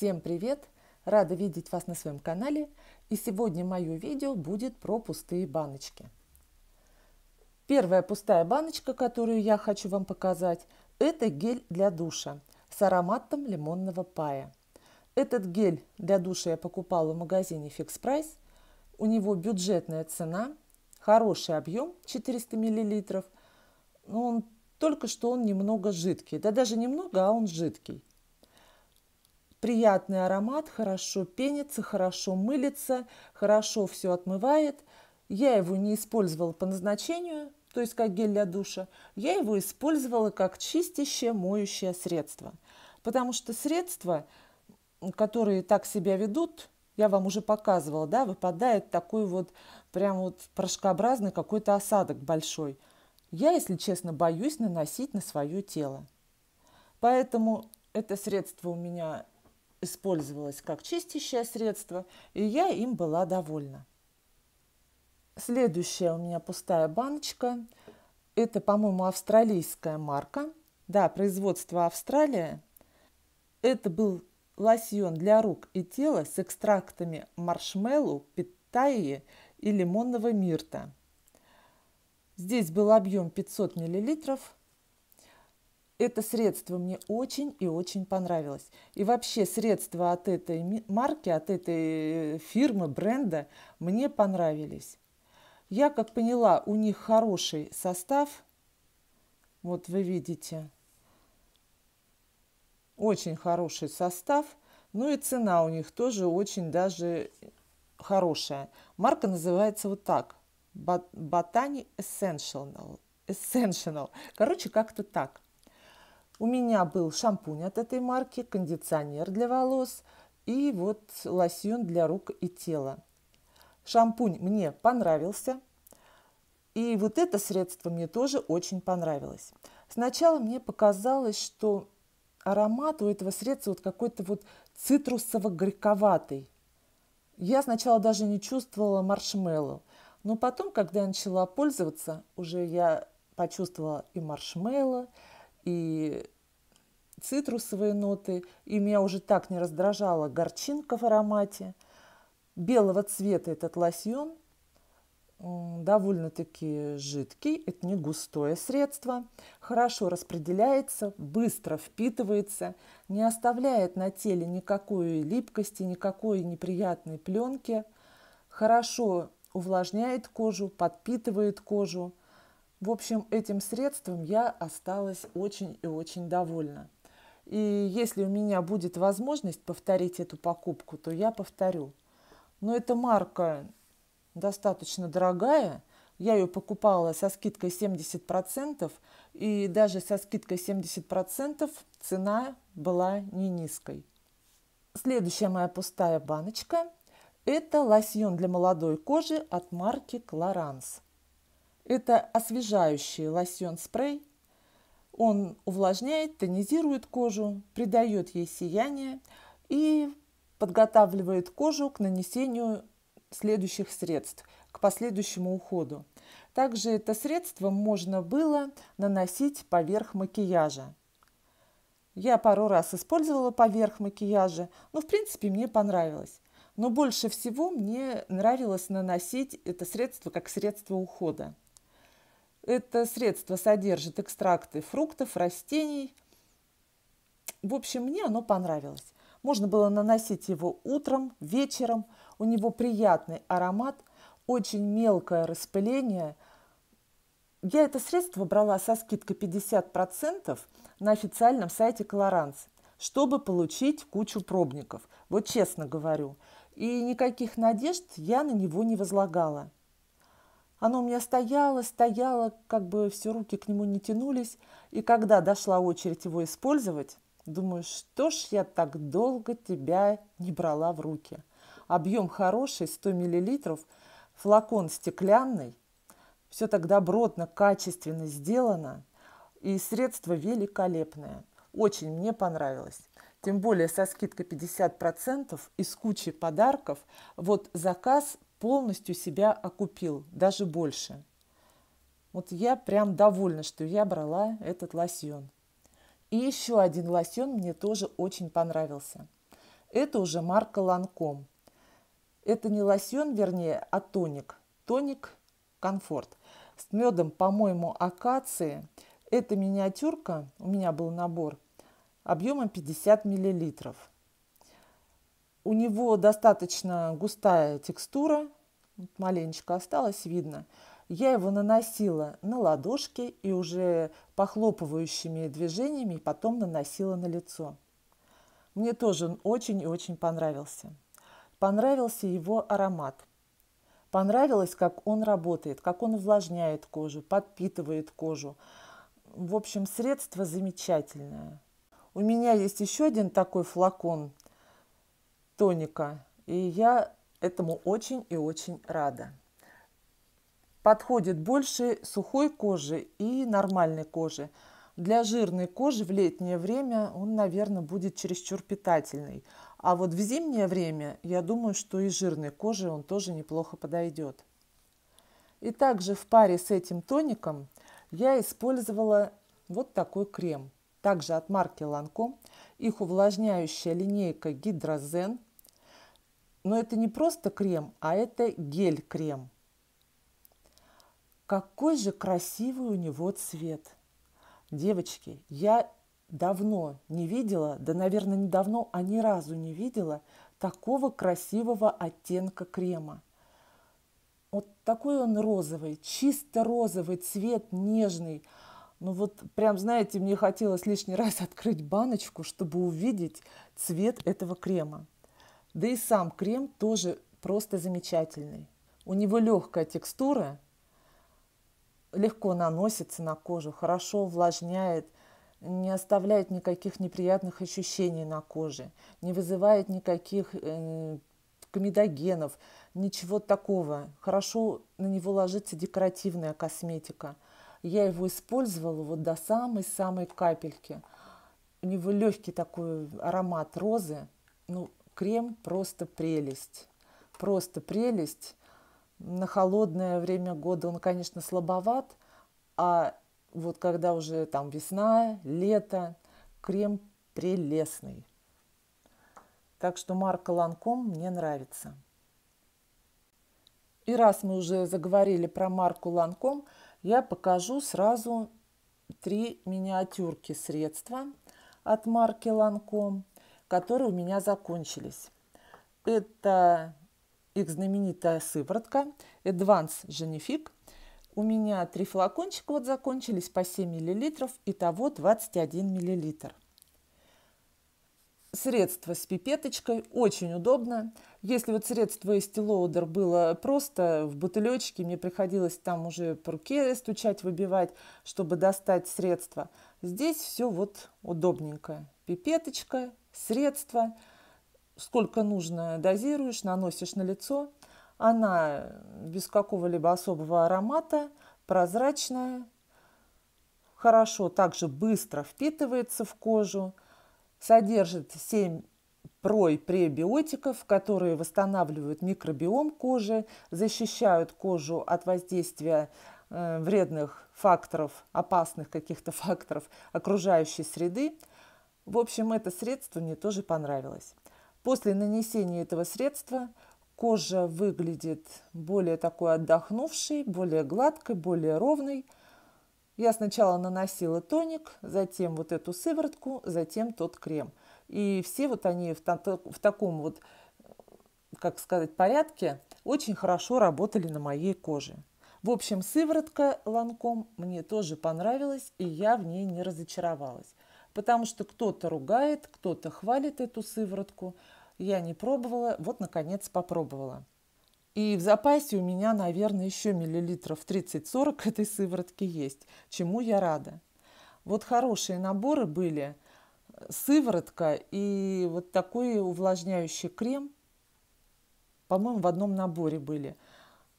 Всем привет! Рада видеть вас на своем канале. И сегодня мое видео будет про пустые баночки. Первая пустая баночка, которую я хочу вам показать, это гель для душа с ароматом лимонного пая. Этот гель для душа я покупала в магазине Fix Price. У него бюджетная цена, хороший объем 400 мл. Но он только что он немного жидкий. Да даже немного, а он жидкий приятный аромат, хорошо пенится, хорошо мылится, хорошо все отмывает. Я его не использовала по назначению, то есть как гель для душа, я его использовала как чистящее, моющее средство. Потому что средства, которые так себя ведут, я вам уже показывала, да, выпадает такой вот прям вот порошкообразный какой-то осадок большой. Я, если честно, боюсь наносить на свое тело. Поэтому это средство у меня использовалась как чистящее средство, и я им была довольна. Следующая у меня пустая баночка. Это, по-моему, австралийская марка. Да, производство Австралия. Это был лосьон для рук и тела с экстрактами маршмеллоу, питайи и лимонного мирта. Здесь был объем 500 миллилитров. Это средство мне очень и очень понравилось. И вообще средства от этой марки, от этой э, фирмы, бренда мне понравились. Я, как поняла, у них хороший состав. Вот вы видите. Очень хороший состав. Ну и цена у них тоже очень даже хорошая. Марка называется вот так. Botany Essential. Essential. Короче, как-то так. У меня был шампунь от этой марки, кондиционер для волос и вот лосьон для рук и тела. Шампунь мне понравился, и вот это средство мне тоже очень понравилось. Сначала мне показалось, что аромат у этого средства вот какой-то вот цитрусово-горьковатый. Я сначала даже не чувствовала маршмеллоу. Но потом, когда я начала пользоваться, уже я почувствовала и маршмеллоу, и цитрусовые ноты, и меня уже так не раздражала горчинка в аромате. Белого цвета этот лосьон, довольно-таки жидкий, это не густое средство, хорошо распределяется, быстро впитывается, не оставляет на теле никакой липкости, никакой неприятной пленки, хорошо увлажняет кожу, подпитывает кожу – в общем, этим средством я осталась очень и очень довольна. И если у меня будет возможность повторить эту покупку, то я повторю. Но эта марка достаточно дорогая. Я ее покупала со скидкой 70%, и даже со скидкой 70% цена была не низкой. Следующая моя пустая баночка – это лосьон для молодой кожи от марки Clarins. Это освежающий лосьон-спрей. Он увлажняет, тонизирует кожу, придает ей сияние и подготавливает кожу к нанесению следующих средств, к последующему уходу. Также это средство можно было наносить поверх макияжа. Я пару раз использовала поверх макияжа, но ну, в принципе мне понравилось. Но больше всего мне нравилось наносить это средство как средство ухода. Это средство содержит экстракты фруктов, растений. В общем, мне оно понравилось. Можно было наносить его утром, вечером. У него приятный аромат, очень мелкое распыление. Я это средство брала со скидкой 50% на официальном сайте Колоранс, чтобы получить кучу пробников. Вот честно говорю. И никаких надежд я на него не возлагала. Оно у меня стояло, стояло, как бы все руки к нему не тянулись. И когда дошла очередь его использовать, думаю, что ж я так долго тебя не брала в руки. Объем хороший, 100 мл, флакон стеклянный, все так добротно, качественно сделано, и средство великолепное. Очень мне понравилось. Тем более со скидкой 50% из кучи подарков. Вот заказ полностью себя окупил, даже больше. Вот я прям довольна, что я брала этот лосьон. И еще один лосьон мне тоже очень понравился. Это уже марка Ланком. Это не лосьон, вернее, а тоник. Тоник Комфорт. С медом, по-моему, акации. Это миниатюрка, у меня был набор, объемом 50 миллилитров. У него достаточно густая текстура, маленечко осталось, видно. Я его наносила на ладошки и уже похлопывающими движениями потом наносила на лицо. Мне тоже он очень и очень понравился. Понравился его аромат. Понравилось, как он работает, как он увлажняет кожу, подпитывает кожу. В общем, средство замечательное. У меня есть еще один такой флакон тоника. И я этому очень и очень рада. Подходит больше сухой кожи и нормальной кожи. Для жирной кожи в летнее время он, наверное, будет чересчур питательный. А вот в зимнее время, я думаю, что и жирной коже он тоже неплохо подойдет. И также в паре с этим тоником я использовала вот такой крем. Также от марки Lancome. Их увлажняющая линейка Гидрозен – но это не просто крем, а это гель-крем. Какой же красивый у него цвет. Девочки, я давно не видела, да, наверное, недавно, а ни разу не видела такого красивого оттенка крема. Вот такой он розовый, чисто розовый цвет, нежный. Ну вот прям, знаете, мне хотелось лишний раз открыть баночку, чтобы увидеть цвет этого крема. Да и сам крем тоже просто замечательный. У него легкая текстура, легко наносится на кожу, хорошо увлажняет, не оставляет никаких неприятных ощущений на коже, не вызывает никаких э, комедогенов, ничего такого. Хорошо на него ложится декоративная косметика. Я его использовала вот до самой-самой капельки. У него легкий такой аромат розы, ну, крем просто прелесть. Просто прелесть. На холодное время года он, конечно, слабоват, а вот когда уже там весна, лето, крем прелестный. Так что марка Ланком мне нравится. И раз мы уже заговорили про марку Ланком, я покажу сразу три миниатюрки средства от марки Ланком которые у меня закончились. Это их знаменитая сыворотка Advanced Genifique. У меня три флакончика вот закончились по 7 мл, итого 21 мл. Средство с пипеточкой очень удобно. Если вот средство из Лоудер было просто в бутылечке, мне приходилось там уже по руке стучать, выбивать, чтобы достать средство. Здесь все вот удобненько. Пипеточка, средство, сколько нужно дозируешь, наносишь на лицо. Она без какого-либо особого аромата, прозрачная, хорошо также быстро впитывается в кожу, содержит 7 прой пребиотиков, которые восстанавливают микробиом кожи, защищают кожу от воздействия э, вредных факторов, опасных каких-то факторов окружающей среды, в общем, это средство мне тоже понравилось. После нанесения этого средства кожа выглядит более такой отдохнувшей, более гладкой, более ровной. Я сначала наносила тоник, затем вот эту сыворотку, затем тот крем. И все вот они в, в таком вот, как сказать, порядке очень хорошо работали на моей коже. В общем, сыворотка Ланком мне тоже понравилась, и я в ней не разочаровалась потому что кто-то ругает, кто-то хвалит эту сыворотку. Я не пробовала, вот, наконец, попробовала. И в запасе у меня, наверное, еще миллилитров 30-40 этой сыворотки есть, чему я рада. Вот хорошие наборы были сыворотка и вот такой увлажняющий крем, по-моему, в одном наборе были.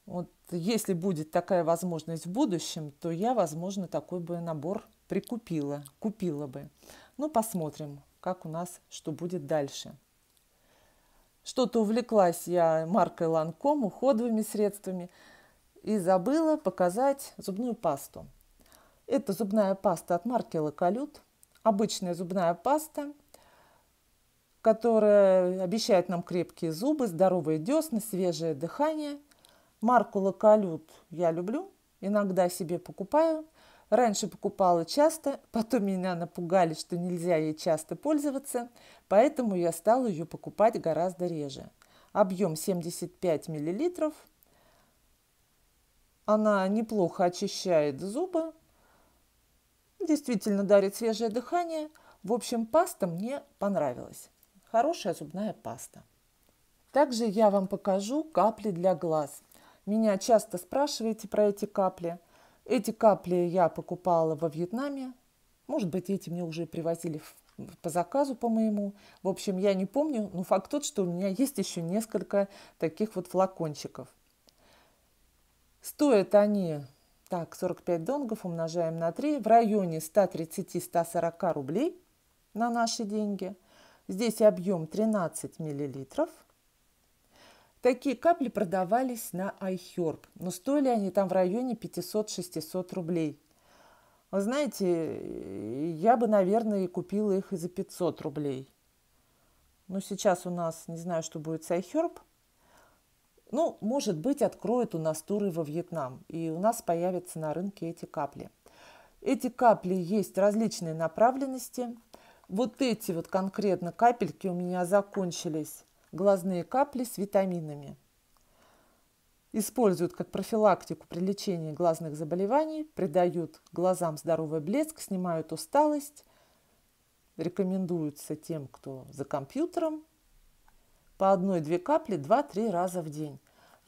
Вот если будет такая возможность в будущем, то я, возможно, такой бы набор прикупила, купила бы. Ну, посмотрим, как у нас, что будет дальше. Что-то увлеклась я маркой Ланком, уходовыми средствами и забыла показать зубную пасту. Это зубная паста от марки Лакалют, обычная зубная паста, которая обещает нам крепкие зубы, здоровые десны, свежее дыхание. Марку Лакалют я люблю, иногда себе покупаю, Раньше покупала часто, потом меня напугали, что нельзя ей часто пользоваться, поэтому я стала ее покупать гораздо реже. Объем 75 мл. Она неплохо очищает зубы, действительно дарит свежее дыхание. В общем, паста мне понравилась. Хорошая зубная паста. Также я вам покажу капли для глаз. Меня часто спрашиваете про эти капли – эти капли я покупала во Вьетнаме. Может быть, эти мне уже привозили в по заказу по моему. В общем, я не помню, но факт тот, что у меня есть еще несколько таких вот флакончиков. Стоят они, так, 45 донгов умножаем на 3, в районе 130-140 рублей на наши деньги. Здесь объем 13 миллилитров. Такие капли продавались на iHerb, но стоили они там в районе 500-600 рублей. Вы знаете, я бы, наверное, и купила их и за 500 рублей. Но сейчас у нас, не знаю, что будет с iHerb. Ну, может быть, откроют у нас туры во Вьетнам, и у нас появятся на рынке эти капли. Эти капли есть различные направленности. Вот эти вот конкретно капельки у меня закончились глазные капли с витаминами. Используют как профилактику при лечении глазных заболеваний, придают глазам здоровый блеск, снимают усталость. рекомендуются тем, кто за компьютером, по одной-две капли 2-3 раза в день.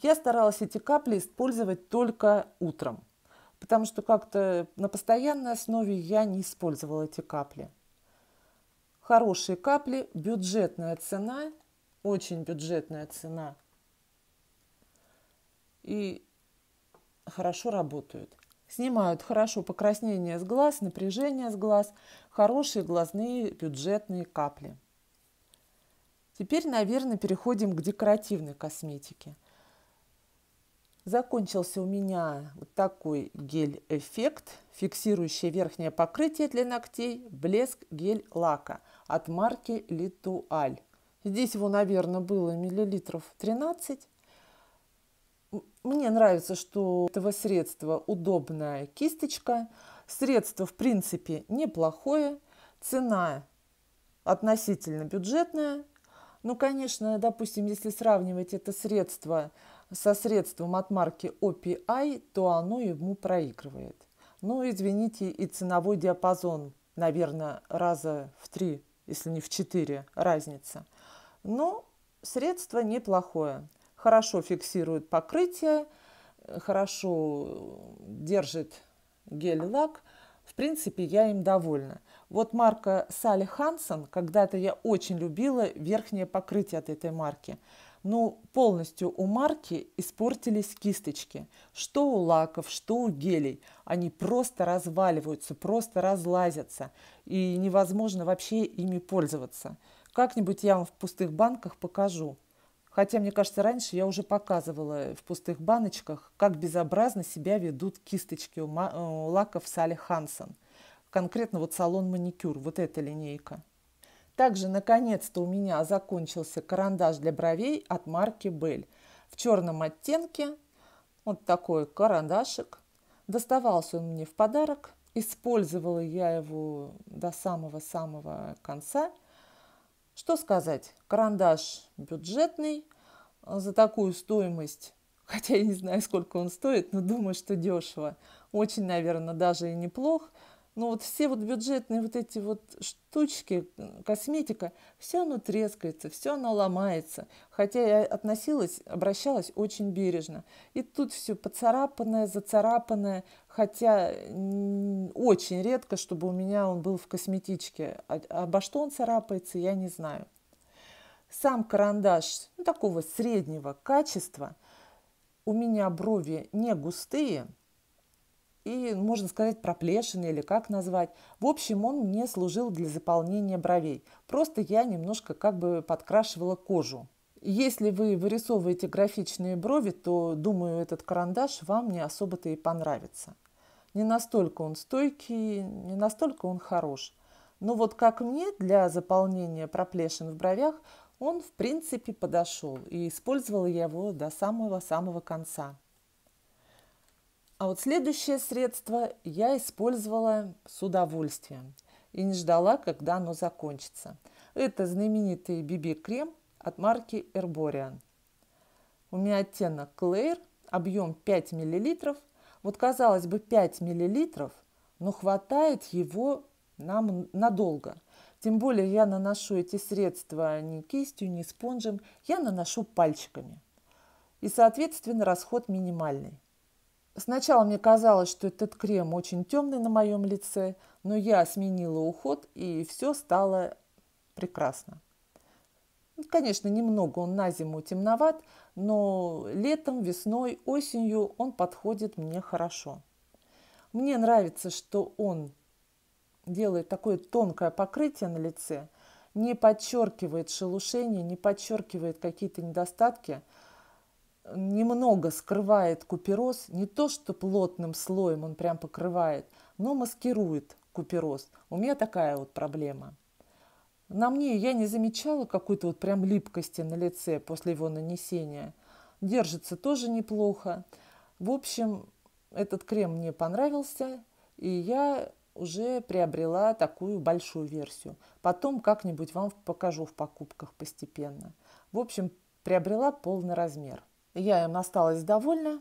Я старалась эти капли использовать только утром, потому что как-то на постоянной основе я не использовала эти капли. Хорошие капли, бюджетная цена, очень бюджетная цена. И хорошо работают. Снимают хорошо покраснение с глаз, напряжение с глаз, хорошие глазные бюджетные капли. Теперь, наверное, переходим к декоративной косметике. Закончился у меня вот такой гель-эффект, фиксирующий верхнее покрытие для ногтей, блеск гель лака от марки Литуаль. Здесь его, наверное, было миллилитров 13. Мне нравится, что у этого средства удобная кисточка. Средство, в принципе, неплохое. Цена относительно бюджетная. Ну, конечно, допустим, если сравнивать это средство со средством от марки OPI, то оно ему проигрывает. Ну, извините, и ценовой диапазон, наверное, раза в три, если не в четыре разница но средство неплохое. Хорошо фиксирует покрытие, хорошо держит гель-лак. В принципе, я им довольна. Вот марка Sally Hansen, когда-то я очень любила верхнее покрытие от этой марки. Но ну, полностью у марки испортились кисточки. Что у лаков, что у гелей. Они просто разваливаются, просто разлазятся. И невозможно вообще ими пользоваться. Как-нибудь я вам в пустых банках покажу. Хотя, мне кажется, раньше я уже показывала в пустых баночках, как безобразно себя ведут кисточки у, у лаков Салли Хансон. Конкретно вот салон маникюр, вот эта линейка. Также, наконец-то, у меня закончился карандаш для бровей от марки Бель. В черном оттенке вот такой карандашик. Доставался он мне в подарок. Использовала я его до самого-самого конца – что сказать? Карандаш бюджетный. А, за такую стоимость, хотя я не знаю, сколько он стоит, но думаю, что дешево. Очень, наверное, даже и неплох. Но ну, вот все вот бюджетные вот эти вот штучки, косметика, все оно трескается, все оно ломается. Хотя я относилась, обращалась очень бережно. И тут все поцарапанное, зацарапанное. Хотя очень редко, чтобы у меня он был в косметичке. А, обо что он царапается, я не знаю. Сам карандаш ну, такого среднего качества. У меня брови не густые – и, можно сказать, проплешины или как назвать. В общем, он мне служил для заполнения бровей. Просто я немножко как бы подкрашивала кожу. Если вы вырисовываете графичные брови, то, думаю, этот карандаш вам не особо-то и понравится. Не настолько он стойкий, не настолько он хорош. Но вот как мне для заполнения проплешин в бровях он, в принципе, подошел, и использовала я его до самого-самого конца. А вот следующее средство я использовала с удовольствием и не ждала, когда оно закончится. Это знаменитый BB-крем от марки Herborian. У меня оттенок Claire, объем 5 мл. Вот казалось бы 5 мл, но хватает его нам надолго. Тем более я наношу эти средства не кистью, не спонжем, я наношу пальчиками. И, соответственно, расход минимальный. Сначала мне казалось, что этот крем очень темный на моем лице, но я сменила уход, и все стало прекрасно. Конечно, немного он на зиму темноват, но летом, весной, осенью он подходит мне хорошо. Мне нравится, что он делает такое тонкое покрытие на лице, не подчеркивает шелушение, не подчеркивает какие-то недостатки – немного скрывает купероз, не то что плотным слоем он прям покрывает, но маскирует купероз. У меня такая вот проблема. На мне я не замечала какой-то вот прям липкости на лице после его нанесения. Держится тоже неплохо. В общем, этот крем мне понравился, и я уже приобрела такую большую версию. Потом как-нибудь вам покажу в покупках постепенно. В общем, приобрела полный размер – я им осталась довольна.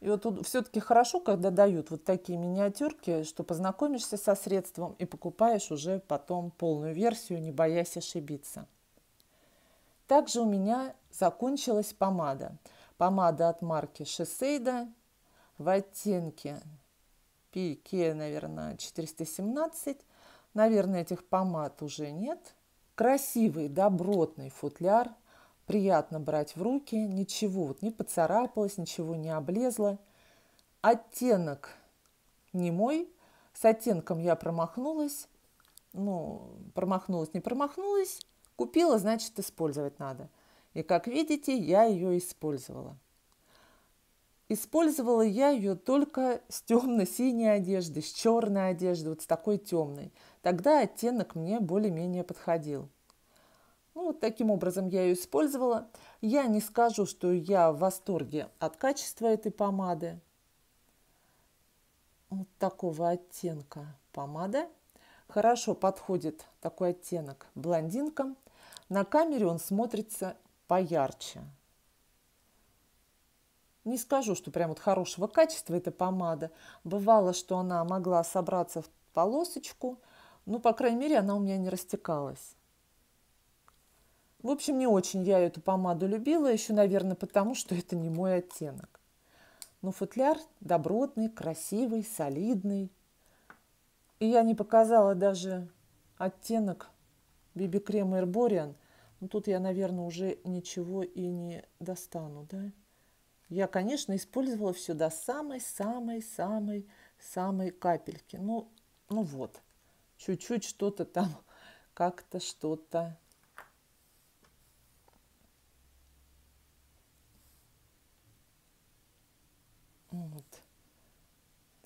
И вот тут все-таки хорошо, когда дают вот такие миниатюрки, что познакомишься со средством и покупаешь уже потом полную версию, не боясь ошибиться. Также у меня закончилась помада. Помада от марки Шесейда в оттенке PK, наверное, 417. Наверное, этих помад уже нет. Красивый, добротный футляр – приятно брать в руки, ничего вот не поцарапалось, ничего не облезло. Оттенок не мой, с оттенком я промахнулась, ну, промахнулась, не промахнулась, купила, значит, использовать надо. И, как видите, я ее использовала. Использовала я ее только с темно-синей одежды, с черной одежды, вот с такой темной. Тогда оттенок мне более-менее подходил. Ну, вот таким образом я ее использовала. Я не скажу, что я в восторге от качества этой помады. Вот такого оттенка помада. Хорошо подходит такой оттенок блондинкам. На камере он смотрится поярче. Не скажу, что прям вот хорошего качества эта помада. Бывало, что она могла собраться в полосочку, но, по крайней мере, она у меня не растекалась. В общем, не очень я эту помаду любила, еще, наверное, потому, что это не мой оттенок. Но ну, футляр добротный, красивый, солидный. И я не показала даже оттенок BB-крем Airborean. Но ну, тут я, наверное, уже ничего и не достану, да? Я, конечно, использовала все до самой-самой-самой-самой капельки. Ну, ну вот, чуть-чуть что-то там, как-то что-то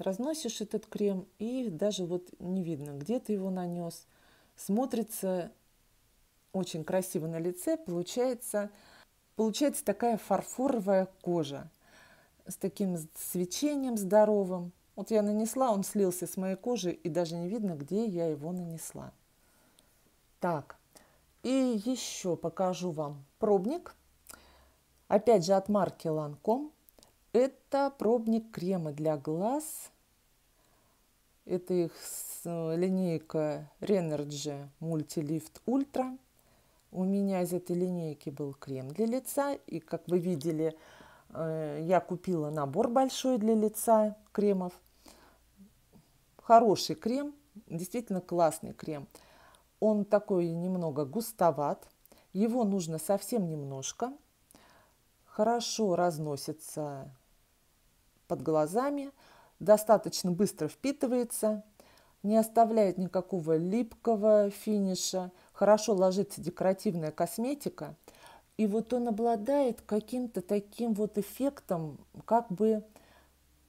Разносишь этот крем, и даже вот не видно, где ты его нанес. Смотрится очень красиво на лице, получается, получается такая фарфоровая кожа с таким свечением здоровым. Вот я нанесла, он слился с моей кожи, и даже не видно, где я его нанесла. Так, и еще покажу вам пробник. Опять же от марки Lancome. Это пробник крема для глаз. Это их э, линейка Renерджи Multilift Ultra. У меня из этой линейки был крем для лица. И, как вы видели, э, я купила набор большой для лица кремов. Хороший крем, действительно классный крем. Он такой немного густоват. Его нужно совсем немножко. Хорошо разносится под глазами, достаточно быстро впитывается, не оставляет никакого липкого финиша, хорошо ложится декоративная косметика. И вот он обладает каким-то таким вот эффектом, как бы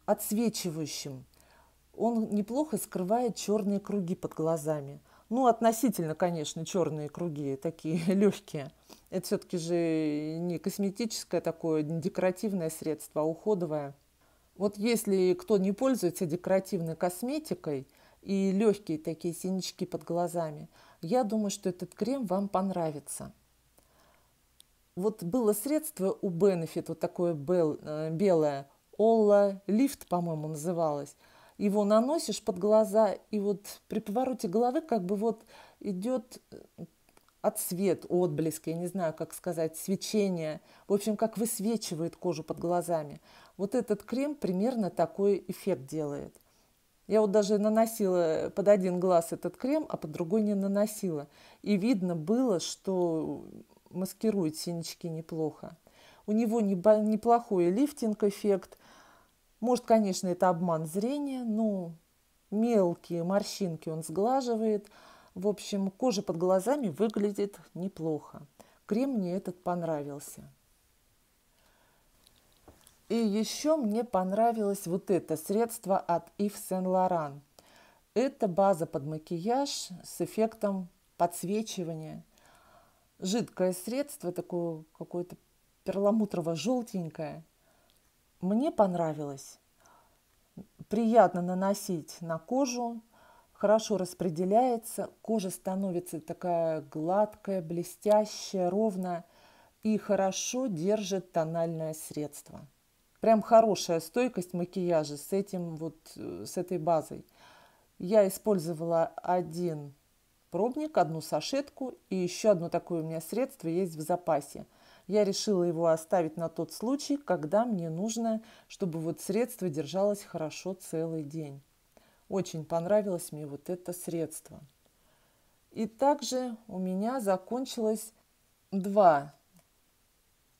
отсвечивающим. Он неплохо скрывает черные круги под глазами. Ну, относительно, конечно, черные круги, такие легкие. Это все-таки же не косметическое такое, не декоративное средство, а уходовое – вот если кто не пользуется декоративной косметикой и легкие такие синячки под глазами, я думаю, что этот крем вам понравится. Вот было средство у Benefit, вот такое э, белое, Ола Лифт, по-моему, называлось. Его наносишь под глаза, и вот при повороте головы как бы вот идет э, отсвет, отблеск, я не знаю, как сказать, свечение, в общем, как высвечивает кожу под глазами. Вот этот крем примерно такой эффект делает. Я вот даже наносила под один глаз этот крем, а под другой не наносила. И видно было, что маскирует синячки неплохо. У него неплохой лифтинг-эффект. Может, конечно, это обман зрения, но мелкие морщинки он сглаживает – в общем, кожа под глазами выглядит неплохо. Крем мне этот понравился. И еще мне понравилось вот это средство от Yves Saint Laurent. Это база под макияж с эффектом подсвечивания. Жидкое средство, такое какое-то перламутрово-желтенькое. Мне понравилось. Приятно наносить на кожу, хорошо распределяется, кожа становится такая гладкая, блестящая, ровная и хорошо держит тональное средство. Прям хорошая стойкость макияжа с этим вот, э, с этой базой. Я использовала один пробник, одну сашетку и еще одно такое у меня средство есть в запасе. Я решила его оставить на тот случай, когда мне нужно, чтобы вот средство держалось хорошо целый день. Очень понравилось мне вот это средство. И также у меня закончилось два,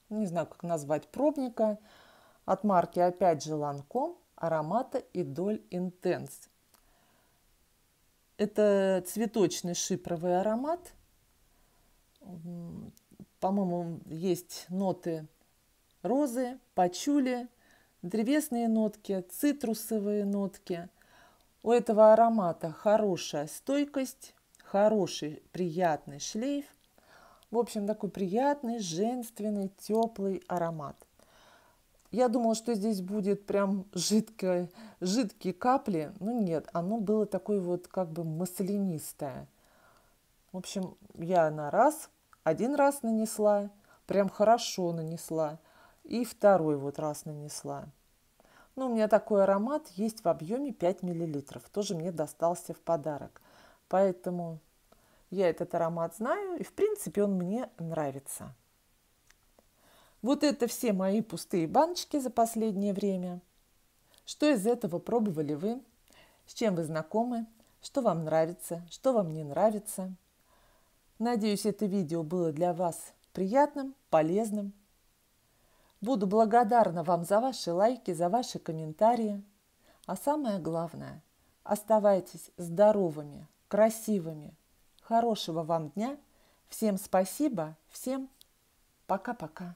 не знаю, как назвать, пробника от марки опять же Lancome аромата Идоль Интенс. Это цветочный шипровый аромат. По-моему, есть ноты розы, пачули, древесные нотки, цитрусовые нотки – у этого аромата хорошая стойкость, хороший приятный шлейф. В общем, такой приятный, женственный, теплый аромат. Я думала, что здесь будет прям жидкое, жидкие капли. Ну нет, оно было такое вот как бы маслянистое. В общем, я на раз, один раз нанесла, прям хорошо нанесла. И второй вот раз нанесла. Ну, у меня такой аромат есть в объеме 5 мл. Тоже мне достался в подарок. Поэтому я этот аромат знаю, и в принципе он мне нравится. Вот это все мои пустые баночки за последнее время. Что из этого пробовали вы? С чем вы знакомы? Что вам нравится? Что вам не нравится? Надеюсь, это видео было для вас приятным, полезным Буду благодарна вам за ваши лайки, за ваши комментарии. А самое главное, оставайтесь здоровыми, красивыми. Хорошего вам дня. Всем спасибо, всем пока-пока.